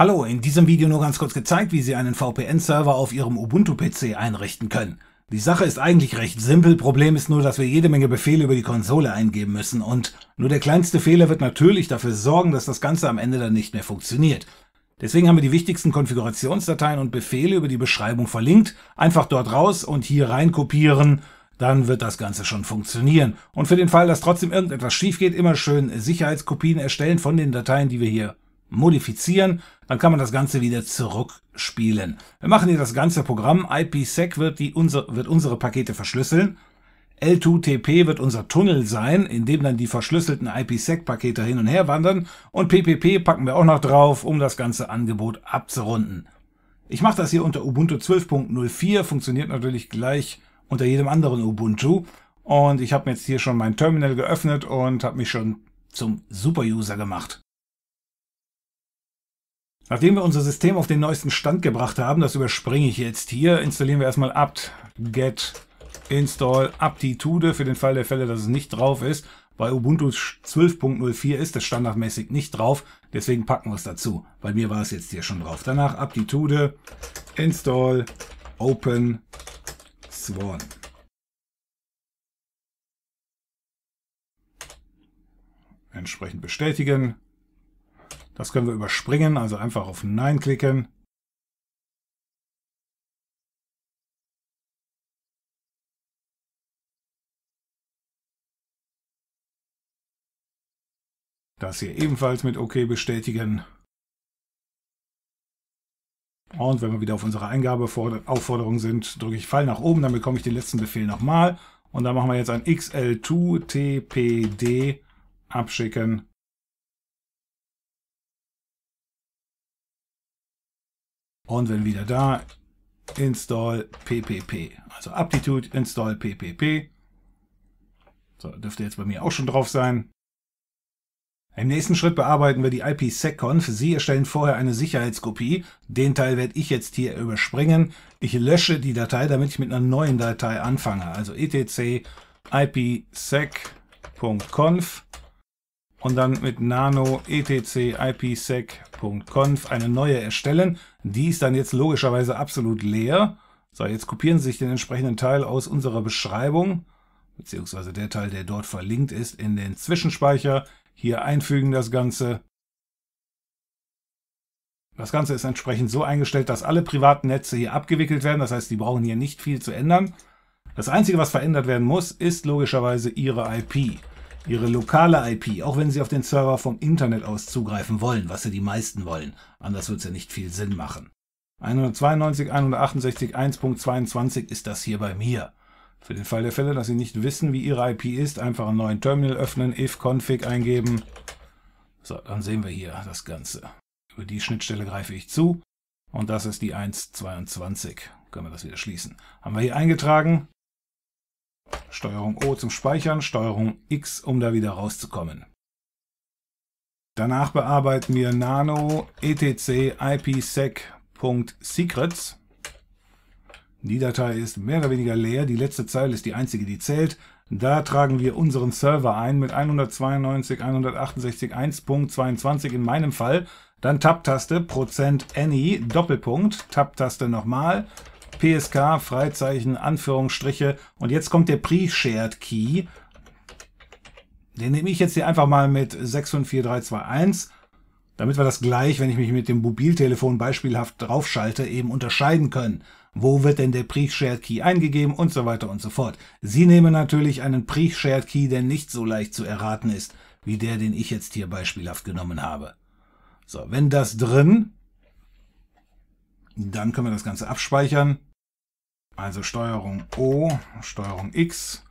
Hallo, in diesem Video nur ganz kurz gezeigt, wie Sie einen VPN-Server auf Ihrem Ubuntu-PC einrichten können. Die Sache ist eigentlich recht simpel, Problem ist nur, dass wir jede Menge Befehle über die Konsole eingeben müssen und nur der kleinste Fehler wird natürlich dafür sorgen, dass das Ganze am Ende dann nicht mehr funktioniert. Deswegen haben wir die wichtigsten Konfigurationsdateien und Befehle über die Beschreibung verlinkt. Einfach dort raus und hier rein kopieren, dann wird das Ganze schon funktionieren. Und für den Fall, dass trotzdem irgendetwas schief geht, immer schön Sicherheitskopien erstellen von den Dateien, die wir hier modifizieren, dann kann man das Ganze wieder zurückspielen. Wir machen hier das ganze Programm. IPsec wird, die, unser, wird unsere Pakete verschlüsseln. L2TP wird unser Tunnel sein, in dem dann die verschlüsselten IPsec-Pakete hin und her wandern. Und PPP packen wir auch noch drauf, um das ganze Angebot abzurunden. Ich mache das hier unter Ubuntu 12.04, funktioniert natürlich gleich unter jedem anderen Ubuntu. Und ich habe jetzt hier schon mein Terminal geöffnet und habe mich schon zum Superuser gemacht. Nachdem wir unser System auf den neuesten Stand gebracht haben, das überspringe ich jetzt hier, installieren wir erstmal apt get install aptitude für den Fall der Fälle, dass es nicht drauf ist. Bei Ubuntu 12.04 ist es standardmäßig nicht drauf, deswegen packen wir es dazu. Bei mir war es jetzt hier schon drauf. Danach aptitude install open swan. Entsprechend bestätigen. Das können wir überspringen, also einfach auf Nein klicken. Das hier ebenfalls mit OK bestätigen. Und wenn wir wieder auf unsere Eingabeaufforderung sind, drücke ich Pfeil nach oben, dann bekomme ich den letzten Befehl nochmal. Und dann machen wir jetzt ein XL2TPD abschicken. Und wenn wieder da, install ppp. Also Aptitude install ppp. So, dürfte jetzt bei mir auch schon drauf sein. Im nächsten Schritt bearbeiten wir die IPsec-Conf. Sie erstellen vorher eine Sicherheitskopie. Den Teil werde ich jetzt hier überspringen. Ich lösche die Datei, damit ich mit einer neuen Datei anfange. Also etc e ipsec.conf und dann mit nano etc ipsec.conf eine neue erstellen. Die ist dann jetzt logischerweise absolut leer. So, jetzt kopieren Sie sich den entsprechenden Teil aus unserer Beschreibung, beziehungsweise der Teil, der dort verlinkt ist, in den Zwischenspeicher. Hier einfügen das Ganze. Das Ganze ist entsprechend so eingestellt, dass alle privaten Netze hier abgewickelt werden. Das heißt, die brauchen hier nicht viel zu ändern. Das Einzige, was verändert werden muss, ist logischerweise Ihre IP ihre lokale IP, auch wenn sie auf den Server vom Internet aus zugreifen wollen, was ja die meisten wollen. Anders wird es ja nicht viel Sinn machen. 192.168.1.22 ist das hier bei mir. Für den Fall der Fälle, dass Sie nicht wissen, wie Ihre IP ist, einfach einen neuen Terminal öffnen, if-config eingeben. So, dann sehen wir hier das Ganze. Über die Schnittstelle greife ich zu und das ist die 1.22. Können wir das wieder schließen. Haben wir hier eingetragen, Steuerung O zum Speichern, Steuerung X, um da wieder rauszukommen. Danach bearbeiten wir nano etc ipsec.secrets. E e e die Datei ist mehr oder weniger leer, die letzte Zeile ist die einzige, die zählt. Da tragen wir unseren Server ein mit 192.168.1.22 in meinem Fall. Dann Tab-Taste, Prozent %any, Doppelpunkt, Tab-Taste nochmal, PSK, Freizeichen, Anführungsstriche. Und jetzt kommt der Pre-Shared Key. Den nehme ich jetzt hier einfach mal mit 64321, damit wir das gleich, wenn ich mich mit dem Mobiltelefon beispielhaft draufschalte, eben unterscheiden können. Wo wird denn der Pre-Shared Key eingegeben und so weiter und so fort. Sie nehmen natürlich einen Pre-Shared Key, der nicht so leicht zu erraten ist, wie der, den ich jetzt hier beispielhaft genommen habe. So, wenn das drin, dann können wir das Ganze abspeichern. Also Steuerung O, Steuerung X.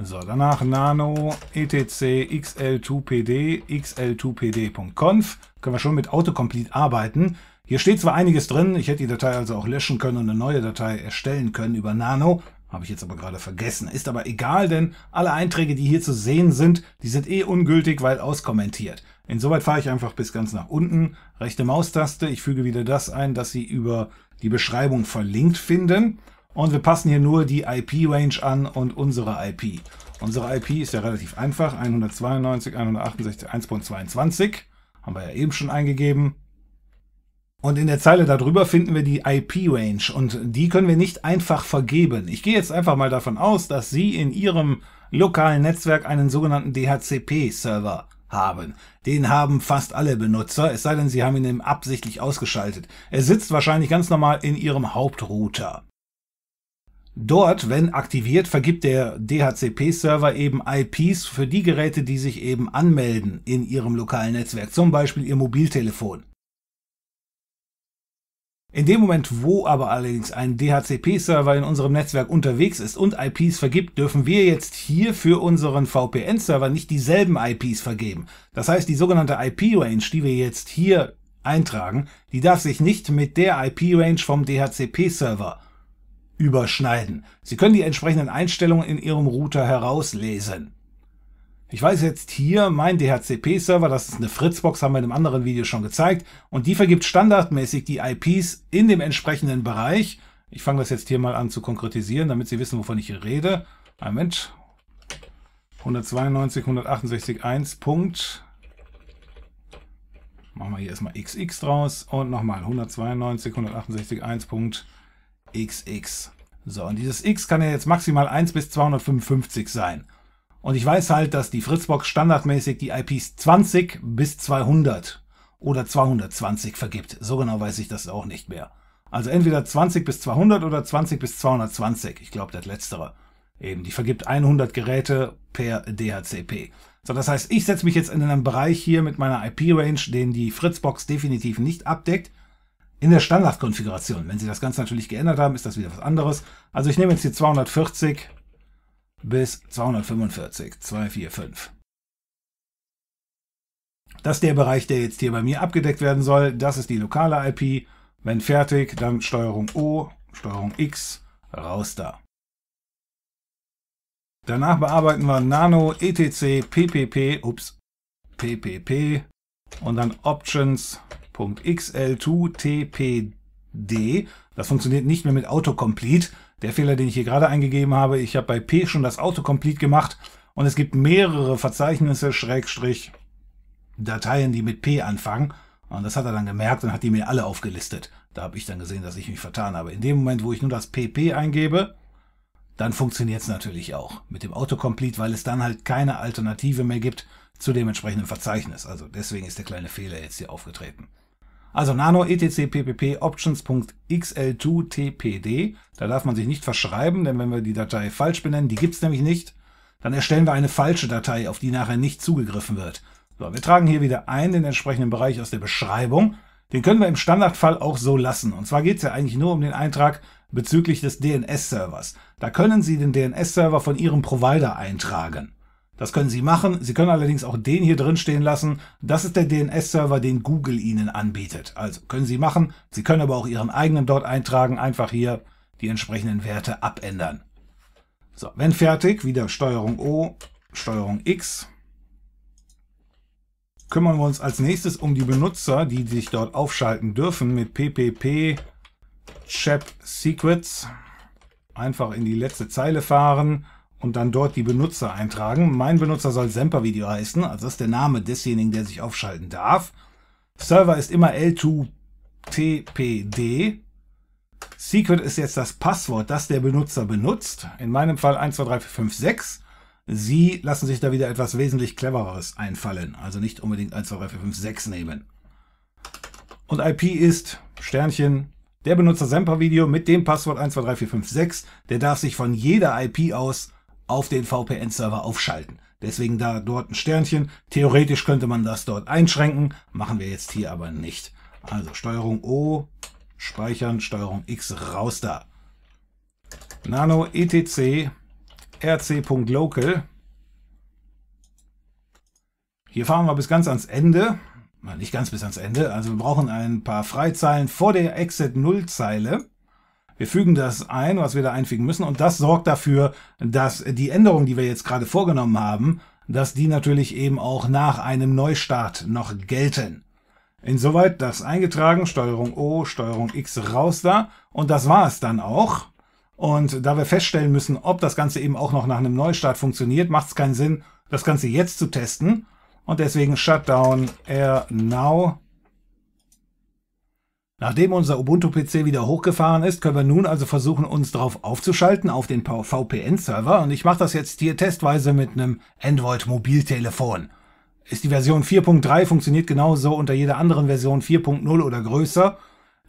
So, danach nano etc xl2pd xl2pd.conf. Können wir schon mit Autocomplete arbeiten. Hier steht zwar einiges drin, ich hätte die Datei also auch löschen können und eine neue Datei erstellen können über Nano, habe ich jetzt aber gerade vergessen. Ist aber egal, denn alle Einträge, die hier zu sehen sind, die sind eh ungültig, weil auskommentiert. Insoweit fahre ich einfach bis ganz nach unten, rechte Maustaste, ich füge wieder das ein, dass Sie über die Beschreibung verlinkt finden. Und wir passen hier nur die IP-Range an und unsere IP. Unsere IP ist ja relativ einfach. 192, 1.22. Haben wir ja eben schon eingegeben. Und in der Zeile darüber finden wir die IP-Range und die können wir nicht einfach vergeben. Ich gehe jetzt einfach mal davon aus, dass Sie in Ihrem lokalen Netzwerk einen sogenannten DHCP-Server haben. Den haben fast alle Benutzer, es sei denn, Sie haben ihn absichtlich ausgeschaltet. Er sitzt wahrscheinlich ganz normal in Ihrem Hauptrouter. Dort, wenn aktiviert, vergibt der DHCP-Server eben IPs für die Geräte, die sich eben anmelden in ihrem lokalen Netzwerk, zum Beispiel ihr Mobiltelefon. In dem Moment, wo aber allerdings ein DHCP-Server in unserem Netzwerk unterwegs ist und IPs vergibt, dürfen wir jetzt hier für unseren VPN-Server nicht dieselben IPs vergeben. Das heißt, die sogenannte IP-Range, die wir jetzt hier eintragen, die darf sich nicht mit der IP-Range vom DHCP-Server überschneiden. Sie können die entsprechenden Einstellungen in Ihrem Router herauslesen. Ich weiß jetzt hier, mein DHCP-Server, das ist eine Fritzbox, haben wir in einem anderen Video schon gezeigt, und die vergibt standardmäßig die IPs in dem entsprechenden Bereich. Ich fange das jetzt hier mal an zu konkretisieren, damit Sie wissen, wovon ich hier rede. Ein Mensch. 192.168.1. Machen wir hier erstmal XX draus und nochmal 192.168.1. XX. So, und dieses X kann ja jetzt maximal 1 bis 255 sein. Und ich weiß halt, dass die Fritzbox standardmäßig die IPs 20 bis 200 oder 220 vergibt. So genau weiß ich das auch nicht mehr. Also entweder 20 bis 200 oder 20 bis 220. Ich glaube, das letztere. Eben, die vergibt 100 Geräte per DHCP. So, das heißt, ich setze mich jetzt in einem Bereich hier mit meiner IP-Range, den die Fritzbox definitiv nicht abdeckt in der Standardkonfiguration. Wenn Sie das Ganze natürlich geändert haben, ist das wieder was anderes. Also ich nehme jetzt die 240 bis 245, 245. Das ist der Bereich, der jetzt hier bei mir abgedeckt werden soll. Das ist die lokale IP. Wenn fertig, dann Steuerung O, Steuerung X, raus da. Danach bearbeiten wir Nano, etc, ppp, ups, ppp und dann Options, .xl2tpd. Das funktioniert nicht mehr mit Autocomplete. Der Fehler, den ich hier gerade eingegeben habe, ich habe bei P schon das Autocomplete gemacht und es gibt mehrere Verzeichnisse, Schrägstrich, Dateien, die mit P anfangen. Und das hat er dann gemerkt und hat die mir alle aufgelistet. Da habe ich dann gesehen, dass ich mich vertan habe. In dem Moment, wo ich nur das PP eingebe, dann funktioniert es natürlich auch mit dem Autocomplete, weil es dann halt keine Alternative mehr gibt zu dem entsprechenden Verzeichnis. Also deswegen ist der kleine Fehler jetzt hier aufgetreten. Also nano etc ppp options.xl2tpd. Da darf man sich nicht verschreiben, denn wenn wir die Datei falsch benennen, die gibt's nämlich nicht, dann erstellen wir eine falsche Datei, auf die nachher nicht zugegriffen wird. So, wir tragen hier wieder ein den entsprechenden Bereich aus der Beschreibung. Den können wir im Standardfall auch so lassen. Und zwar geht's ja eigentlich nur um den Eintrag bezüglich des DNS-Servers. Da können Sie den DNS-Server von Ihrem Provider eintragen. Das können Sie machen. Sie können allerdings auch den hier drin stehen lassen. Das ist der DNS-Server, den Google Ihnen anbietet. Also können Sie machen. Sie können aber auch Ihren eigenen dort eintragen. Einfach hier die entsprechenden Werte abändern. So, wenn fertig, wieder Steuerung O, Steuerung X. Kümmern wir uns als nächstes um die Benutzer, die sich dort aufschalten dürfen mit PPP Chap Secrets. Einfach in die letzte Zeile fahren und dann dort die Benutzer eintragen. Mein Benutzer soll Sempervideo heißen, also das ist der Name desjenigen, der sich aufschalten darf. Server ist immer L2TPD. Secret ist jetzt das Passwort, das der Benutzer benutzt. In meinem Fall 123456. Sie lassen sich da wieder etwas wesentlich clevereres einfallen. Also nicht unbedingt 123456 nehmen. Und IP ist Sternchen der Benutzer Sempervideo mit dem Passwort 123456. Der darf sich von jeder IP aus auf den VPN-Server aufschalten. Deswegen da dort ein Sternchen. Theoretisch könnte man das dort einschränken, machen wir jetzt hier aber nicht. Also Steuerung O, speichern, Steuerung X, raus da. Nano etc rc.local. Hier fahren wir bis ganz ans Ende. Nicht ganz bis ans Ende. Also wir brauchen ein paar Freizeilen vor der exit null zeile wir fügen das ein, was wir da einfügen müssen. Und das sorgt dafür, dass die Änderung, die wir jetzt gerade vorgenommen haben, dass die natürlich eben auch nach einem Neustart noch gelten. Insoweit das eingetragen, Steuerung O, Steuerung X raus da. Und das war es dann auch. Und da wir feststellen müssen, ob das Ganze eben auch noch nach einem Neustart funktioniert, macht es keinen Sinn, das Ganze jetzt zu testen. Und deswegen Shutdown R Now Nachdem unser Ubuntu-PC wieder hochgefahren ist, können wir nun also versuchen, uns drauf aufzuschalten auf den VPN-Server. Und ich mache das jetzt hier testweise mit einem Android-Mobiltelefon. Ist die Version 4.3, funktioniert genauso unter jeder anderen Version 4.0 oder größer.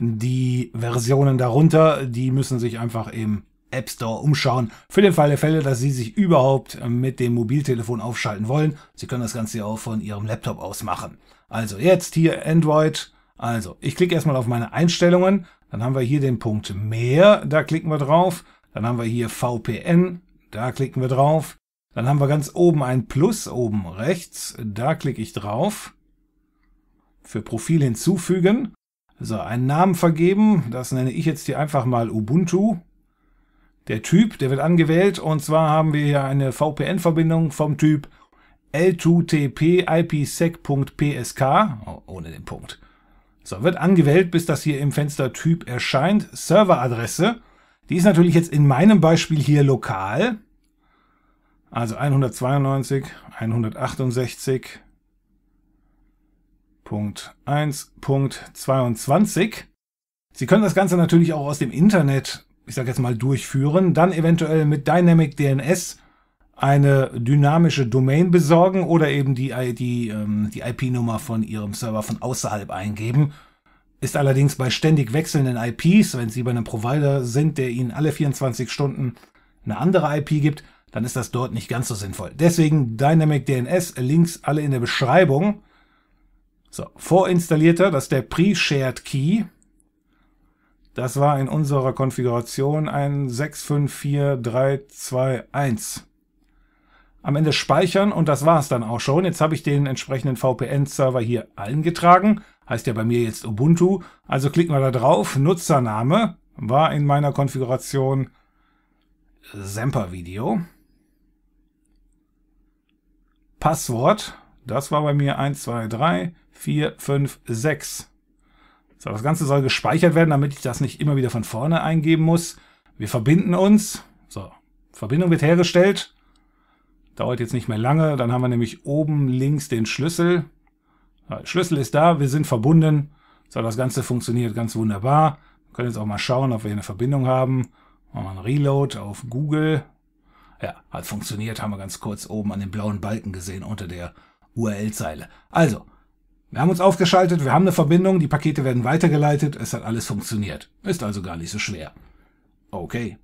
Die Versionen darunter, die müssen sich einfach im App Store umschauen. Für den Fall der Fälle, dass Sie sich überhaupt mit dem Mobiltelefon aufschalten wollen. Sie können das Ganze auch von Ihrem Laptop aus machen. Also jetzt hier Android also, ich klicke erstmal auf meine Einstellungen. Dann haben wir hier den Punkt Mehr, da klicken wir drauf. Dann haben wir hier VPN, da klicken wir drauf. Dann haben wir ganz oben ein Plus oben rechts, da klicke ich drauf. Für Profil hinzufügen. So, einen Namen vergeben, das nenne ich jetzt hier einfach mal Ubuntu. Der Typ, der wird angewählt und zwar haben wir hier eine VPN-Verbindung vom Typ L2TP IPsec.psk, ohne den Punkt. So, wird angewählt, bis das hier im Fenster Typ erscheint. Serveradresse, die ist natürlich jetzt in meinem Beispiel hier lokal. Also 192, 168, Punkt 1, Sie können das Ganze natürlich auch aus dem Internet, ich sage jetzt mal, durchführen, dann eventuell mit Dynamic DNS eine dynamische Domain besorgen oder eben die, die, ähm, die IP-Nummer von Ihrem Server von außerhalb eingeben. Ist allerdings bei ständig wechselnden IPs, wenn Sie bei einem Provider sind, der Ihnen alle 24 Stunden eine andere IP gibt, dann ist das dort nicht ganz so sinnvoll. Deswegen Dynamic DNS, Links alle in der Beschreibung. So, vorinstallierter, das ist der Pre-Shared Key. Das war in unserer Konfiguration ein 654321 am Ende speichern und das war's dann auch schon. Jetzt habe ich den entsprechenden VPN-Server hier eingetragen, heißt ja bei mir jetzt Ubuntu. Also klicken wir da drauf, Nutzername war in meiner Konfiguration Semper Video. Passwort, das war bei mir 1, 2, 3, 4, 5, 6. So, das Ganze soll gespeichert werden, damit ich das nicht immer wieder von vorne eingeben muss. Wir verbinden uns. So, Verbindung wird hergestellt. Dauert jetzt nicht mehr lange. Dann haben wir nämlich oben links den Schlüssel. Schlüssel ist da, wir sind verbunden. So, das Ganze funktioniert ganz wunderbar. Wir können jetzt auch mal schauen, ob wir hier eine Verbindung haben. Machen wir einen Reload auf Google. Ja, hat funktioniert, haben wir ganz kurz oben an den blauen Balken gesehen unter der URL-Zeile. Also, wir haben uns aufgeschaltet, wir haben eine Verbindung, die Pakete werden weitergeleitet, es hat alles funktioniert. Ist also gar nicht so schwer. Okay.